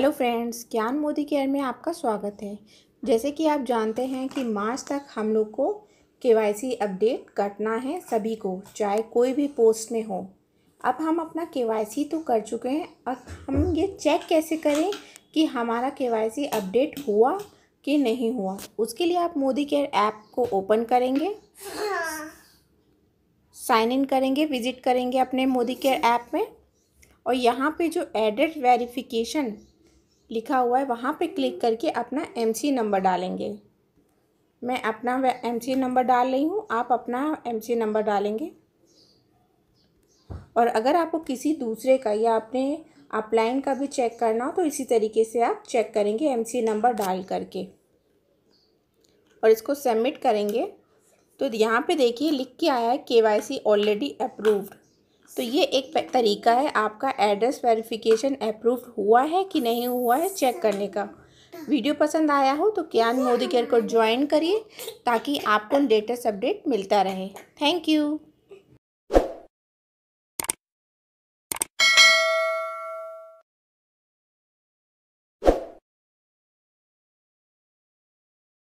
hello friends ज्ञान Modi care में आपका स्वागत है जैसे कि आप जानते हैं कि मार्च तक हम लोग को केवाईसी अपडेट करना है सभी को चाहे कोई भी पोस्ट में हो अब हम अपना केवाईसी तो कर चुके हैं अब हम ये चेक कैसे करें कि हमारा केवाईसी अपडेट हुआ कि नहीं हुआ उसके लिए आप मोदी केयर ऐप को ओपन करेंगे साइन इन करेंगे विजिट करेंगे अपने मोदी केयर ऐप में और यहाँ पे जो एडेड वेरिफिकेशन लिखा हुआ है वहाँ पे क्लिक करके अपना एमसी नंबर डालेंगे मैं अपना एमसी नंबर डाल रही हूँ आप अपना एमसी नंबर डालेंगे और अगर आपको किसी दूसरे का या अपने अपलाइन का भी चेक करना हो तो इसी तरीके से आप चेक करेंगे एमसी नंबर डाल करके और इसको सबमिट करेंगे तो यहाँ पे देखिए लिख के आया है के वाई सी ऑलरेडी अप्रूव्ड तो ये एक तरीका है आपका एड्रेस वेरिफिकेशन अप्रूव हुआ है कि नहीं हुआ है चेक करने का वीडियो पसंद आया हो तो क्या मोदी केयर को ज्वाइन करिए ताकि आपको लेटेस्ट अपडेट मिलता रहे थैंक यू